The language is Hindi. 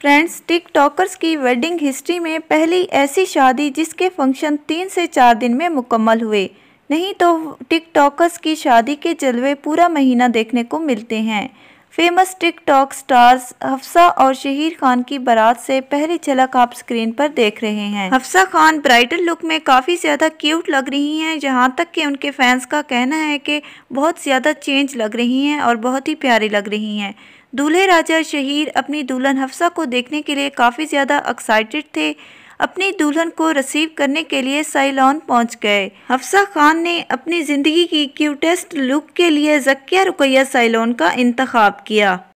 फ्रेंड्स टिकटॉकर्स की वेडिंग हिस्ट्री में पहली ऐसी शादी जिसके फंक्शन तीन से चार दिन में मुकम्मल हुए नहीं तो टिकटॉकर्स की शादी के जलवे पूरा महीना देखने को मिलते हैं फेमस टिकटॉक स्टार्स हफ्सा और शहीर खान की बारात से पहली झलक आप स्क्रीन पर देख रहे हैं हफ्सा खान ब्राइडल लुक में काफ़ी ज़्यादा क्यूट लग रही हैं जहां तक कि उनके फैंस का कहना है कि बहुत ज़्यादा चेंज लग रही हैं और बहुत ही प्यारी लग रही हैं दूल्हे राजा शहीर अपनी दुल्हन हफ्सा को देखने के लिए काफ़ी ज़्यादा एक्साइटेड थे अपनी दुल्हन को रिसीव करने के लिए साइलॉन पहुंच गए हफ्सा खान ने अपनी ज़िंदगी की क्यूटेस्ट लुक के लिए जकिया रुकैया साइलॉन का इंतखब किया